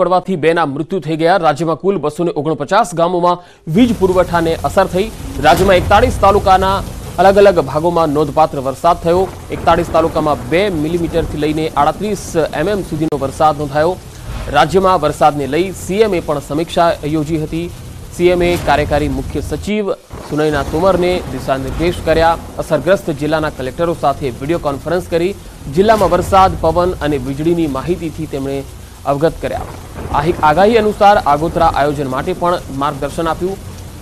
પડવાથી બેના મૃત્યુ થઈ ગયા રાજ્યમાં કુલ બસો ઓગણપચાસ ગામોમાં વીજ પુરવઠાને અસર થઈ રાજ્યમાં એકતાળીસ તાલુકાના અલગ અલગ ભાગોમાં નોંધપાત્ર વરસાદ થયો એકતાળીસ તાલુકામાં બે મિલીમીટરથી લઈને આડત્રીસ એમએમ સુધીનો વરસાદ નોંધાયો રાજ્યમાં વરસાદને લઈ સીએમએ પણ સમીક્ષા યોજી હતી સીએમએ કાર્યકારી મુખ્ય સચિવ સુનયના તોમરને દિશાનિર્દેશ કર્યા અસરગ્રસ્ત જિલ્લાના કલેક્ટરો સાથે વિડીયો કોન્ફરન્સ કરી જિલ્લામાં વરસાદ પવન અને વીજળીની માહિતીથી તેમણે અવગત કર્યા આગાહી અનુસાર આગોતરા આયોજન માટે પણ માર્ગદર્શન આપ્યું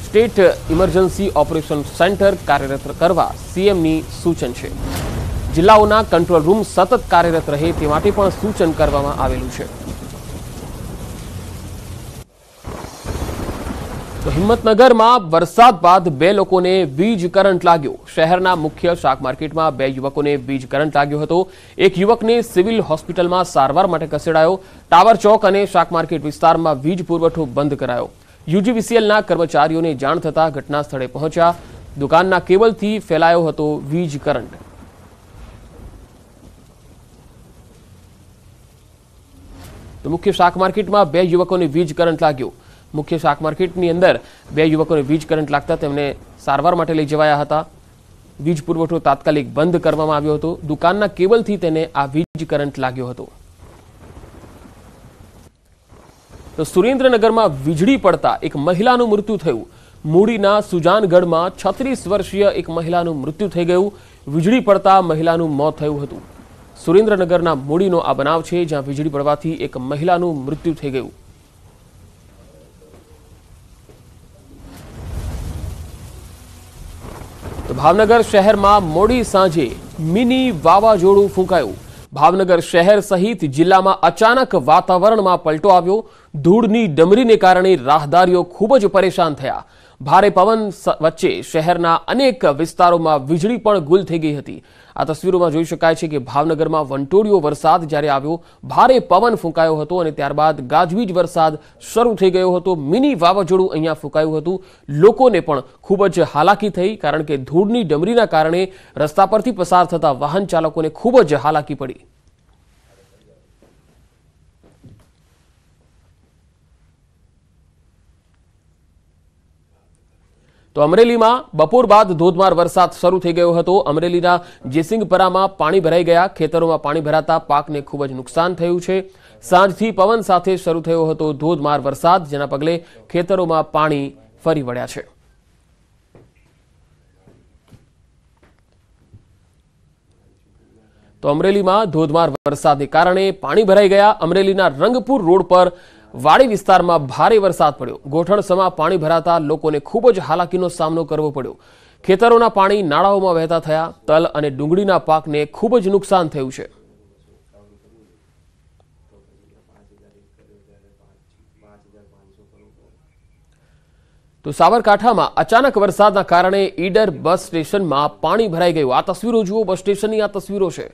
સ્ટેટ ઇમરજન્સી ઓપરેશન સેન્ટર કાર્યરત કરવા સીએમની સૂચન છે જિલ્લાઓના કંટ્રોલ રૂમ સતત કાર્યરત રહે તે માટે પણ સૂચન કરવામાં આવેલું છે તો હિંમતનગરમાં વરસાદ બાદ બે લોકોને વીજ કરંટ લાગ્યો શહેરના મુખ્ય શાક માર્કેટમાં બે યુવકોને વીજ કરંટ લાગ્યો હતો એક યુવકને સિવિલ હોસ્પિટલમાં સારવાર માટે ખસેડાયો ટાવર ચોક અને શાક માર્કેટ વિસ્તારમાં વીજ પુરવઠો બંધ કરાયો યુજીવીસીએલના કર્મચારીઓને જાણ થતાં ઘટના સ્થળે પહોંચ્યા દુકાનના કેબલથી ફેલાયો હતો વીજ કરંટ તો મુખ્ય શાક માર્કેટમાં બે યુવકોને વીજ કરંટ લાગ્યો મુખ્ય શાક માર્કેટની અંદર બે યુવકોને વીજ કરંટ લાગતા તેમને સારવાર માટે લઈ જવાયા હતા વીજ પુરવઠો તાત્કાલિક બંધ કરવામાં આવ્યો હતો દુકાનના કેબલથી તેને આ વીજ કરંટ લાગ્યો હતો તો સુરેન્દ્રનગરમાં વીજળી પડતા એક મહિલાનું મૃત્યુ થયું મૂડીના સુજાનગઢમાં છત્રીસ વર્ષીય એક મહિલાનું મૃત્યુ થઈ ગયું વીજળી પડતા મહિલાનું મોત થયું હતું સુરેન્દ્રનગરના મૂડીનો આ બનાવ છે જ્યાં વીજળી પડવાથી એક મહિલાનું મૃત્યુ થઈ ગયું ભાવનગર શહેરમાં મોડી સાંજે મિની વાવાઝોડું ફૂંકાયું ભાવનગર શહેર સહિત જિલ્લામાં અચાનક વાતાવરણમાં પલટો આવ્યો ધૂળની ડમરીને કારણે રાહદારીઓ ખૂબ જ પરેશાન થયા ભારે પવન વચ્ચે શહેરના અનેક વિસ્તારોમાં વીજળી પણ ગુલ થઈ ગઈ હતી આ તસવીરોમાં જોઈ શકાય છે કે ભાવનગરમાં વંટોળિયો વરસાદ જ્યારે આવ્યો ભારે પવન ફૂંકાયો હતો અને ત્યારબાદ ગાજવીજ વરસાદ શરૂ થઈ ગયો હતો મિની વાવાઝોડું અહીંયા ફૂંકાયું હતું લોકોને પણ ખૂબ જ હાલાકી થઈ કારણ કે ધૂળની ડમરીના કારણે રસ્તા પરથી પસાર થતા વાહન ચાલકોને ખૂબ જ હાલાકી પડી તો અમરેલીમાં બપોર બાદ ધોધમાર વરસાદ શરૂ થઈ ગયો હતો અમરેલીના જેસિંગપરામાં પાણી ભરાઈ ગયા ખેતરોમાં પાણી ભરાતા પાકને ખૂબ જ નુકસાન થયું છે સાંજથી પવન સાથે શરૂ થયો હતો ધોધમાર વરસાદ જેના પગલે ખેતરોમાં પાણી ફરી વળ્યા છે તો અમરેલીમાં ધોધમાર વરસાદને કારણે પાણી ભરાઈ ગયા અમરેલીના રંગપુર રોડ પર વાડી વિસ્તારમાં ભારે વરસાદ પડ્યો ગોઠણસમાં પાણી ભરાતા લોકોને ખૂબ જ હાલાકીનો સામનો કરવો પડ્યો ખેતરોના પાણી નાળાઓમાં વહેતા થયા તલ અને ડુંગળીના પાકને ખૂબ જ નુકસાન થયું છે તો સાબરકાંઠામાં અચાનક વરસાદના કારણે ઈડર બસ સ્ટેશનમાં પાણી ભરાઈ ગયું આ તસવીરો જુઓ બસ સ્ટેશનની આ તસવીરો છે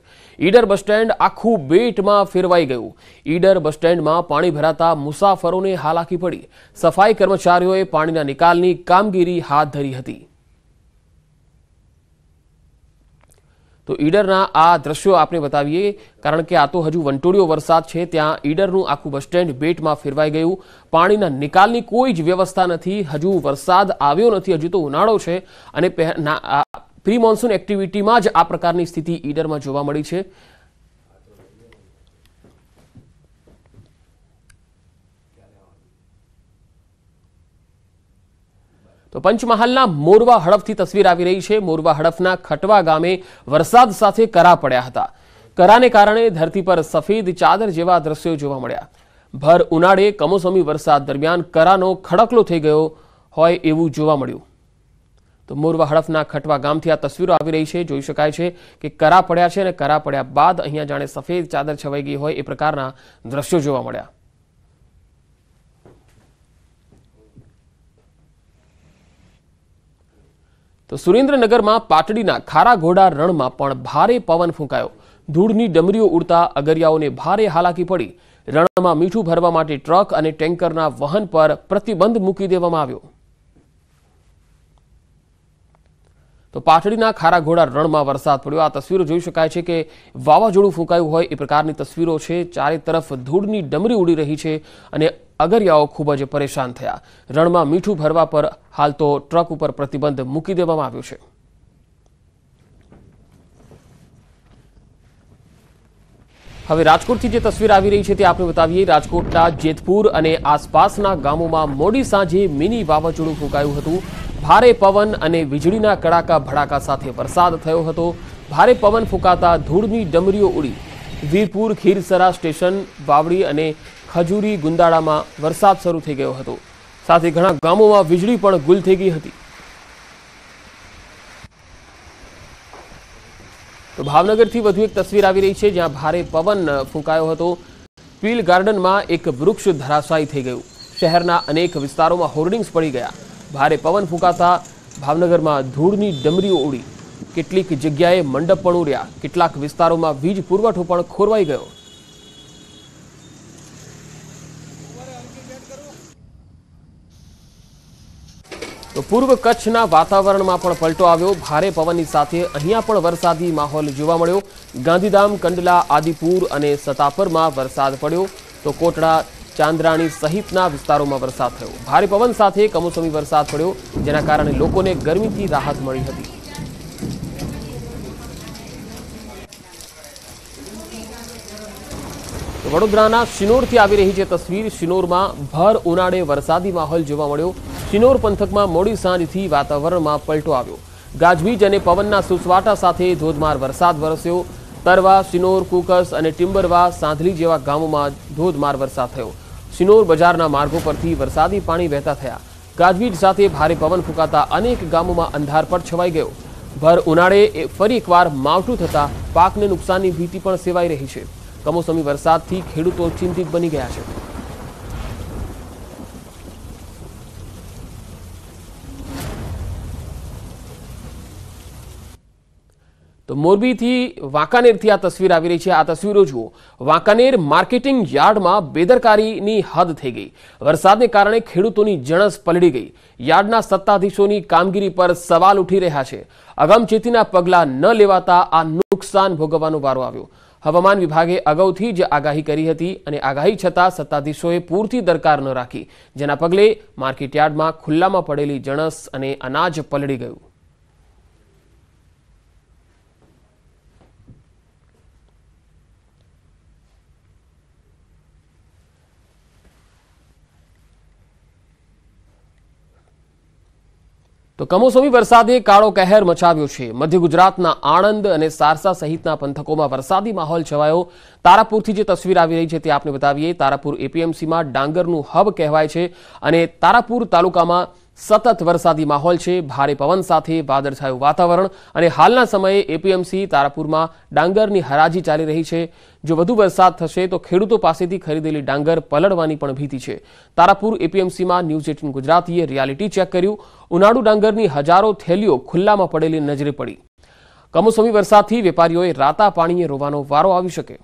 ઈડર બસ સ્ટેન્ડ આખું બેટમાં ફેરવાઈ ગયું ઈડર બસ સ્ટેન્ડમાં પાણી ભરાતા મુસાફરોને હાલાકી પડી સફાઈ કર્મચારીઓએ પાણીના નિકાલની કામગીરી હાથ ધરી હતી તો ઈડરના આ દ્રશ્યો આપણે બતાવીએ કારણ કે આ તો હજુ વંટોળિયો વરસાદ છે ત્યાં ઈડરનું આખું બસ સ્ટેન્ડ બેટમાં ફેરવાઈ ગયું પાણીના નિકાલની કોઈ જ વ્યવસ્થા નથી હજુ વરસાદ આવ્યો નથી હજુ તો ઉનાળો છે અને પ્રી મોન્સૂન એક્ટિવિટીમાં જ આ પ્રકારની સ્થિતિ ઈડરમાં જોવા મળી છે તો પંચમહાલના મોરવા હડફથી તસવીર આવી રહી છે મોરવા હડફના ખટવા ગામે વરસાદ સાથે કરા પડ્યા હતા કરાને કારણે ધરતી પર સફેદ ચાદર જેવા દ્રશ્યો જોવા મળ્યા ભર ઉનાળે કમોસમી વરસાદ દરમિયાન કરાનો ખડકલો થઈ ગયો હોય એવું જોવા મળ્યું તો મોરવા હડફના ખટવા ગામથી આ તસવીરો આવી રહી છે જોઈ શકાય છે કે કરા પડ્યા છે અને કરા પડ્યા બાદ અહીંયા જાણે સફેદ ચાદર છવાઈ ગઈ હોય એ પ્રકારના દ્રશ્યો જોવા મળ્યા તો સુરેન્દ્રનગરમાં પાટડીના ખારા ઘોડા રણમાં પણ ભારે પવન ફૂંકાયો ધૂળની ડમરીઓ ઉડતા અગરિયાઓને ભારે હાલાકી પડી રણમાં મીઠું ભરવા માટે ટ્રક અને ટેન્કરના વહન પર પ્રતિબંધ મૂકી દેવામાં આવ્યો તો પાટડીના ખારાઘોડા રણમાં વરસાદ પડ્યો આ તસવીરો જોઈ શકાય છે કે વાવાઝોડું ફૂંકાયું હોય એ પ્રકારની તસવીરો છે ચારે તરફ ધૂળની ડમરી ઉડી રહી છે અને અગરિયાઓ ખૂબ જ પરેશાન થયા રણમાં મીઠું ભરવા પર હાલ તો ટ્રક ઉપર પ્રતિબંધ મૂકી દેવામાં આવ્યો છે હવે રાજકોટથી જે તસવીર આવી રહી છે તે આપણે બતાવીએ રાજકોટના જેતપુર અને આસપાસના ગામોમાં મોડી સાંજે મિની વાવાઝોડું ફૂંકાયું હતું ભારે પવન અને વીજળીના કડાકા ભડાકા સાથે વરસાદ થયો હતો ભારે પવન ફૂંકાતા ધૂળની ડમરીઓ ઉડી વીરપુર ખીરસરા સ્ટેશન વાવડી અને ખજુરી ગુંદાળામાં વરસાદ શરૂ થઈ ગયો હતો સાથે ઘણા ગામોમાં વીજળી પણ ગુલ થઈ ગઈ હતી તો ભાવનગરથી વધુ એક તસવીર આવી રહી છે જ્યાં ભારે પવન ફૂંકાયો હતો પીલ ગાર્ડનમાં એક વૃક્ષ ધરાશાયી થઈ ગયું શહેરના અનેક વિસ્તારોમાં હોર્ડિંગ્સ પડી ગયા ભારે પવન ફૂંકાતા ભાવનગરમાં ધૂળની ડમરીઓ ઉડી કેટલીક જગ્યાએ મંડપ પણ ઉડ્યા કેટલાક વિસ્તારોમાં વીજ પુરવઠો પણ ખોરવાઈ ગયો પૂર્વ કચ્છના વાતાવરણમાં પણ પલટો આવ્યો ભારે પવનની સાથે અહીંયા પણ વરસાદી માહોલ જોવા મળ્યો ગાંધીધામ કંડલા આદિપુર અને સતાપરમાં વરસાદ પડ્યો તો કોટડા ચાંદ્રાણી સહિતના વિસ્તારોમાં વરસાદ થયો ભારે પવન સાથે કમોસમી વરસાદ પડ્યો જેના કારણે લોકોને ગરમીથી રાહત મળી હતી વડોદરાના શિનોરથી આવી રહી છે તસવીર શિનોરમાં ભર ઉનાળે વરસાદી માહોલ જોવા મળ્યો શિનોર પંથકમાં મોડી સાંજથી વાતાવરણમાં પલટો આવ્યો ગાજવીજ અને પવનના સુસવાટા સાથે ધોધમાર વરસાદ વરસ્યો તરવા શિનોર કુકસ અને ટિમ્બરવા સાંધલી જેવા ગામોમાં ધોધમાર વરસાદ થયો સિનોર બજારના માર્ગો પરથી વરસાદી પાણી વહેતા થયા ગાજવીજ સાથે ભારે પવન ફૂંકાતા અનેક ગામોમાં અંધાર પર છવાઈ ગયો ભર ઉનાળે એ ફરી એકવાર માવઠું થતાં પાકને નુકસાનની ભીતિ પણ સેવાઈ રહી છે કમોસમી વરસાદથી ખેડૂતો ચિંતિત બની ગયા છે તો મોરબીથી વાંકાનેરથી આ તસવીર આવી રહી છે આ તસવીરો જુઓ વાંકાનેર માર્કેટિંગ યાર્ડમાં બેદરકારીની હદ થઈ ગઈ વરસાદને કારણે ખેડૂતોની જણસ પલળી ગઈ યાર્ડના સત્તાધીશોની કામગીરી પર સવાલ ઉઠી રહ્યા છે અગમચેતીના પગલાં ન લેવાતા આ નુકસાન ભોગવવાનો વારો આવ્યો હવામાન વિભાગે અગાઉથી જ આગાહી કરી હતી અને આગાહી છતાં સત્તાધીશોએ પૂરતી દરકાર ન રાખી જેના પગલે માર્કેટયાર્ડમાં ખુલ્લામાં પડેલી જણસ અને અનાજ પલળી ગયું તો કમોસમી વરસાદે કાળો કહેર મચાવ્યો છે મધ્ય ગુજરાતના આણંદ અને સારસા સહિતના પંથકોમાં વરસાદી માહોલ છવાયો તારાપુરથી જે તસવીર આવી રહી છે તે આપને બતાવીએ તારાપુર એપીએમસીમાં ડાંગરનું હબ કહેવાય છે અને તારાપુર તાલુકામાં સતત વરસાદી માહોલ છે ભારે પવન સાથે વાદળછાયું વાતાવરણ અને હાલના સમયે એપીએમસી તારાપુરમાં ડાંગરની હરાજી ચાલી રહી છે જો વધુ વરસાદ થશે તો ખેડૂતો પાસેથી ખરીદેલી ડાંગર પલળવાની પણ ભીતિ છે તારાપુર એપીએમસીમાં ન્યૂઝ એટીન ગુજરાતીએ રિયાલિટી ચેક કર્યું ઉનાળુ ડાંગરની હજારો થેલીઓ ખુલ્લામાં પડેલી નજરે પડી કમોસમી વરસાદથી વેપારીઓએ રાતા પાણીએ રોવાનો વારો આવી શકે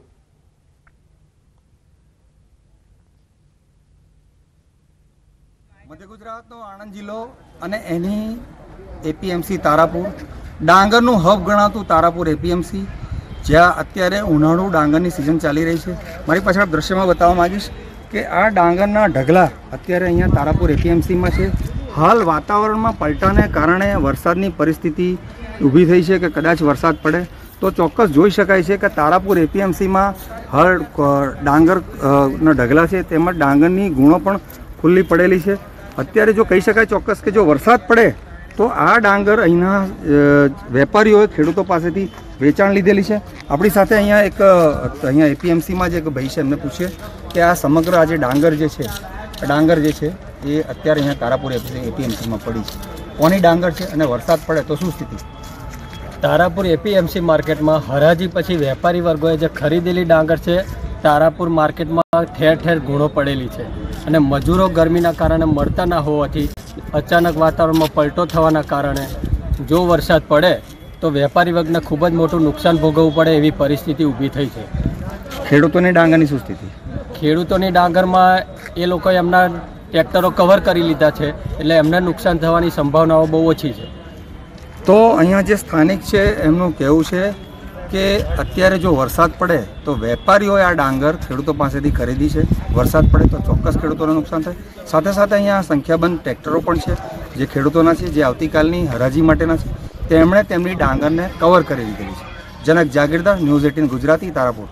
મધ્ય ગુજરાતનો આણંદ જિલ્લો અને એની એપીએમસી તારાપુર ડાંગરનું હબ ગણાતું તારાપુર એપીએમસી જ્યાં અત્યારે ઉનાળુ ડાંગરની સિઝન ચાલી રહી છે મારી પાછળ દૃશ્યમાં બતાવવા માગીશ કે આ ડાંગરના ઢગલા અત્યારે અહીંયા તારાપુર એપીએમસીમાં છે હાલ વાતાવરણમાં પલટાને કારણે વરસાદની પરિસ્થિતિ ઊભી થઈ છે કે કદાચ વરસાદ પડે તો ચોક્કસ જોઈ શકાય છે કે તારાપુર એપીએમસીમાં હળ ડાંગરના ઢગલા છે તેમજ ડાંગરની ગુણો પણ ખુલ્લી પડેલી છે અત્યારે જો કહી શકાય ચોક્કસ કે જો વરસાદ પડે તો આ ડાંગર અહીંના વેપારીઓએ ખેડૂતો પાસેથી વેચાણ લીધેલી છે આપણી સાથે અહીંયા એક અહીંયા એપીએમસીમાં જે એક ભાઈ છે એમને પૂછીએ કે આ સમગ્ર આજે ડાંગર જે છે ડાંગર જે છે એ અત્યારે અહીંયા તારાપુર એપીએમસીમાં પડી છે કોની ડાંગર છે અને વરસાદ પડે તો શું સ્થિતિ તારાપુર એપીએમસી માર્કેટમાં હરાજી પછી વેપારી વર્ગોએ જે ખરીદેલી ડાંગર છે તારાપુર માર્કેટમાં ઠેર ઠેર ગુણો પડેલી છે અને મજૂરો ગરમીના કારણે મળતા ના હોવાથી અચાનક વાતાવરણમાં પલટો થવાના કારણે જો વરસાદ પડે તો વેપારી વર્ગને ખૂબ જ મોટું નુકસાન ભોગવવું પડે એવી પરિસ્થિતિ ઊભી થઈ છે ખેડૂતોની ડાંગરની શું સ્થિતિ ખેડૂતોની ડાંગરમાં એ લોકો એમના ટ્રેક્ટરો કવર કરી લીધા છે એટલે એમને નુકસાન થવાની સંભાવનાઓ બહુ ઓછી છે તો અહીંયા જે સ્થાનિક છે એમનું કહેવું છે કે અત્યારે જો વરસાદ પડે તો વેપારીઓએ આ ડાંગર ખેડૂતો પાસેથી ખરીદી છે વરસાદ પડે તો ચોક્કસ ખેડૂતોને નુકસાન થાય સાથે સાથે અહીંયા સંખ્યાબંધ ટ્રેક્ટરો પણ છે જે ખેડૂતોના છે જે આવતીકાલની હરાજી માટેના છે તેમણે તેમની ડાંગરને કવર કરી દીધેલી છે જનક જાગીરદાર ન્યૂઝ એટીન ગુજરાતી તારાપુર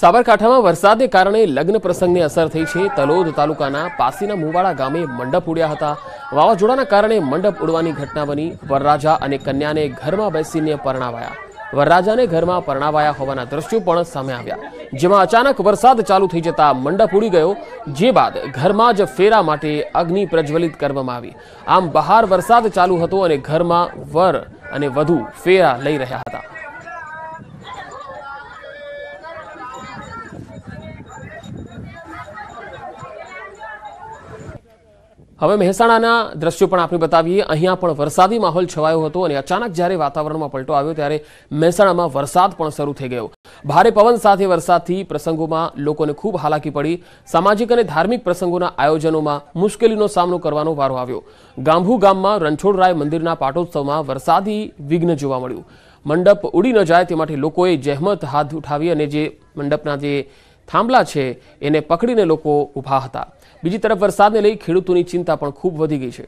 સાબરકાંઠામાં વરસાદને કારણે લગ્ન પ્રસંગને અસર થઈ છે તલોદ તાલુકાના પાસીના મુવાડા ગામે મંડપ ઉડ્યા હતા વાવાઝોડાના કારણે મંડપ ઉડવાની ઘટના બની વરરાજા અને કન્યાને ઘરમાં બેસીને પરણાવાયા વરરાજાને ઘરમાં પરણાવાયા હોવાના દ્રશ્યો પણ સામે આવ્યા જેમાં અચાનક વરસાદ ચાલુ થઈ જતા મંડપ ઉડી ગયો જે બાદ ઘરમાં જ ફેરા માટે અગ્નિ પ્રજ્વલિત કરવામાં આવી આમ બહાર વરસાદ ચાલુ હતો અને ઘરમાં વર અને વધુ ફેરા લઈ રહ્યા હતા હવે મહેસાણાના દ્રશ્યો પણ આપણે બતાવીએ અહીંયા પણ વરસાદી માહોલ છવાયો હતો અને અચાનક જ્યારે વાતાવરણમાં પલટો આવ્યો ત્યારે મહેસાણામાં વરસાદ પણ શરૂ થઈ ગયો ભારે પવન સાથે વરસાદથી પ્રસંગોમાં લોકોને ખૂબ હાલાકી પડી સામાજિક અને ધાર્મિક પ્રસંગોના આયોજનોમાં મુશ્કેલીનો સામનો કરવાનો વારો આવ્યો ગાંભુ ગામમાં રણછોડરાય મંદિરના પાટોત્સવમાં વરસાદી વિઘ્ન જોવા મળ્યું મંડપ ઉડી ન જાય તે માટે લોકોએ જહેમત હાથ ઉઠાવી અને જે મંડપના જે થાંભલા છે એને પકડીને લોકો ઊભા હતા બીજી તરફ વરસાદને લઈ ખેડૂતોની ચિંતા પણ ખૂબ વધી ગઈ છે